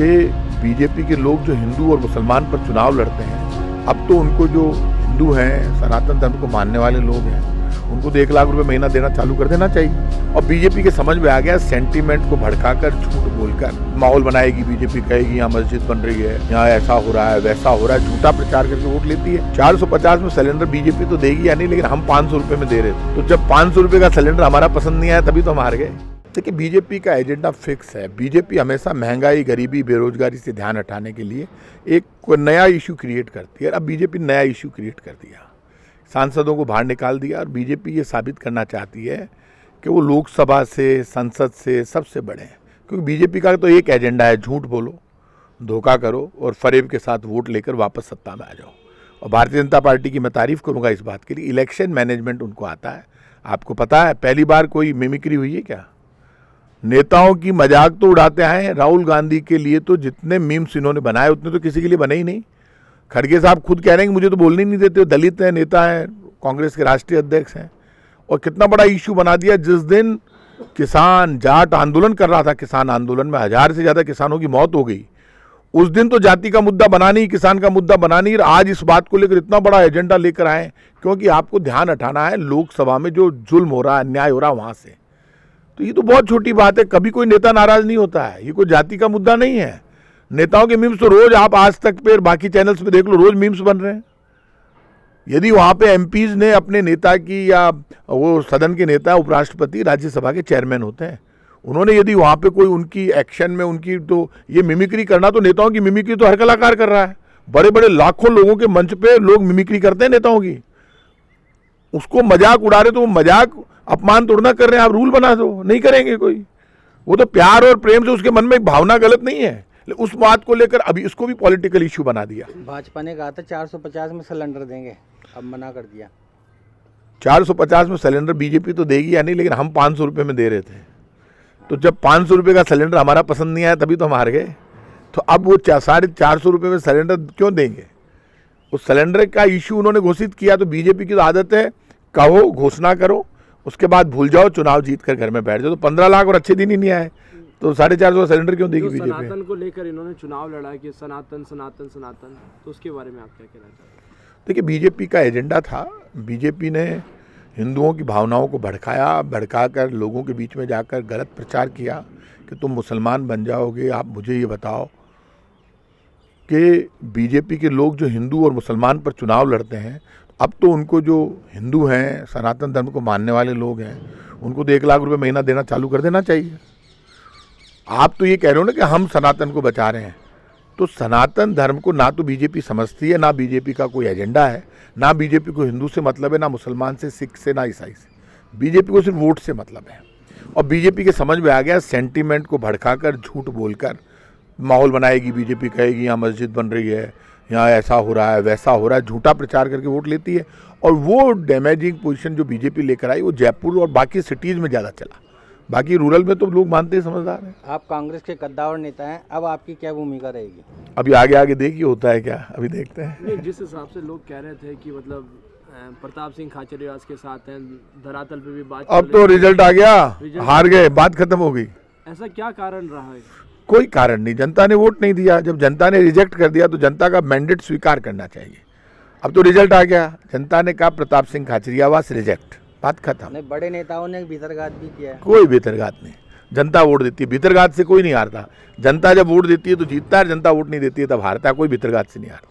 कि बीजेपी के लोग जो हिंदू और मुसलमान पर चुनाव लड़ते हैं अब तो उनको जो हिंदू हैं सनातन धर्म को मानने वाले लोग हैं उनको तो एक लाख रुपए महीना देना चालू कर देना चाहिए और बीजेपी के समझ में आ गया सेंटीमेंट को भड़काकर झूठ बोलकर माहौल बनाएगी बीजेपी कहेगी यहाँ मस्जिद बन रही है यहाँ ऐसा हो रहा है वैसा हो रहा है झूठा प्रचार करके वोट लेती है 450 में सिलेंडर बीजेपी तो देगी या नहीं लेकिन हम पाँच सौ में दे रहे थे तो जब पाँच सौ का सिलेंडर हमारा पसंद नहीं आया तभी तो हम हार गए देखिए बीजेपी का एजेंडा फिक्स है बीजेपी हमेशा महंगाई गरीबी बेरोजगारी से ध्यान हटाने के लिए एक नया इशू क्रिएट करती है अब बीजेपी नया इशू क्रिएट कर दिया सांसदों को बाहर निकाल दिया और बीजेपी ये साबित करना चाहती है कि वो लोकसभा से संसद से सबसे बड़े हैं क्योंकि बीजेपी का तो एक एजेंडा है झूठ बोलो धोखा करो और फरेब के साथ वोट लेकर वापस सत्ता में आ जाओ और भारतीय जनता पार्टी की मैं तारीफ करूंगा इस बात के लिए इलेक्शन मैनेजमेंट उनको आता है आपको पता है पहली बार कोई मिमिक्री हुई है क्या नेताओं की मजाक तो उड़ाते हैं राहुल गांधी के लिए तो जितने मीम्स इन्होंने बनाए उतने तो किसी के लिए बने ही नहीं खड़गे साहब खुद कह रहे हैं कि मुझे तो बोलने ही नहीं देते दलित हैं नेता हैं कांग्रेस के राष्ट्रीय अध्यक्ष हैं और कितना बड़ा इश्यू बना दिया जिस दिन किसान जाट आंदोलन कर रहा था किसान आंदोलन में हज़ार से ज़्यादा किसानों की मौत हो गई उस दिन तो जाति का मुद्दा बना नहीं किसान का मुद्दा बना नहीं आज इस बात को लेकर इतना बड़ा एजेंडा लेकर आए क्योंकि आपको ध्यान हटाना है लोकसभा में जो जुल्म हो रहा है अन्याय हो रहा है वहाँ से तो ये तो बहुत छोटी बात है कभी कोई नेता नाराज नहीं होता है ये कोई जाति का मुद्दा नहीं है नेताओं के मीम्स तो रोज आप आज तक पे बाकी चैनल्स पे देख लो रोज मीम्स बन रहे हैं यदि वहाँ पे एमपीज ने अपने नेता की या वो सदन के नेता उपराष्ट्रपति राज्यसभा के चेयरमैन होते हैं उन्होंने यदि वहाँ पे कोई उनकी एक्शन में उनकी तो ये मिमिक्री करना तो नेताओं की मिमिक्री तो हर कलाकार कर रहा है बड़े बड़े लाखों लोगों के मंच पे लोग मिमिक्री करते हैं नेताओं की उसको मजाक उड़ा रहे तो वो मजाक अपमान तोड़ना ना कर रहे हैं आप रूल बना दो नहीं करेंगे कोई वो तो प्यार और प्रेम से उसके मन में एक भावना गलत नहीं है उस बात को लेकर अभी इसको भी पॉलिटिकल इश्यू बना दिया भाजपा ने कहा था 450 में सिलेंडर देंगे अब मना कर दिया 450 में सिलेंडर बीजेपी तो देगी या नहीं लेकिन हम पाँच सौ में दे रहे थे तो जब पाँच सौ का सिलेंडर हमारा पसंद नहीं आया तभी तो हम हार गए तो अब वो साढ़े चार सौ में सिलेंडर क्यों देंगे उस सिलेंडर का इशू उन्होंने घोषित किया तो बीजेपी की तो आदत है कहो घोषणा करो उसके बाद भूल जाओ चुनाव जीत कर घर में बैठ जाओ तो पंद्रह लाख और अच्छे दिन ही नहीं आए तो साढ़े चार सौ सिलेंडर क्यों देगी बीजेपी सनातन को लेकर इन्होंने चुनाव लड़ा कि सनातन सनातन सनातन तो उसके बारे में आप क्या कहना चाहते हैं देखिए बीजेपी का एजेंडा था बीजेपी ने हिंदुओं की भावनाओं को भड़काया भड़का कर लोगों के बीच में जाकर गलत प्रचार किया कि तुम मुसलमान बन जाओगे आप मुझे ये बताओ कि बीजेपी के लोग जो हिंदू और मुसलमान पर चुनाव लड़ते हैं अब तो उनको जो हिंदू हैं सनातन धर्म को मानने वाले लोग हैं उनको तो एक लाख रुपये महीना देना चालू कर देना चाहिए आप तो ये कह रहे हो ना कि हम सनातन को बचा रहे हैं तो सनातन धर्म को ना तो बीजेपी समझती है ना बीजेपी का कोई एजेंडा है ना बीजेपी को हिंदू से मतलब है ना मुसलमान से सिख से ना ईसाई से बीजेपी को सिर्फ वोट से मतलब है और बीजेपी के समझ में आ गया सेंटीमेंट को भड़काकर झूठ बोलकर माहौल बनाएगी बीजेपी कहेगी यहाँ मस्जिद बन रही है यहाँ ऐसा हो रहा है वैसा हो रहा है झूठा प्रचार करके वोट लेती है और वो डैमेजिंग पोजीशन जो बीजेपी लेकर आई वो जयपुर और बाकी सिटीज़ में ज़्यादा चला बाकी रूरल में तो लोग मानते हैं समझदार हैं आप कांग्रेस के कद्दावर नेता हैं अब आपकी क्या भूमिका रहेगी अभी आगे आगे देखिए होता है क्या अभी देखते हैं नहीं जिस हिसाब से लोग कह रहे थे कि मतलब प्रताप सिंह खाचरियास के साथ हैं धरातल पे भी बात अब तो रिजल्ट आ गया हार गए बात खत्म हो गई ऐसा क्या कारण रहा है कोई कारण नहीं जनता ने वोट नहीं दिया जब जनता ने रिजेक्ट कर दिया तो जनता का मैंडेट स्वीकार करना चाहिए अब तो रिजल्ट आ गया जनता ने कहा प्रताप सिंह खाचरियावास रिजेक्ट बात खत्म बड़े नेताओं ने भीतरघात भी किया कोई भीतरघात नहीं जनता वोट देती है भीतरघात से कोई नहीं हारता जनता जब वोट देती है तो जीतता है जनता वोट नहीं देती है तब हारता है कोई भीतरघात से नहीं हारता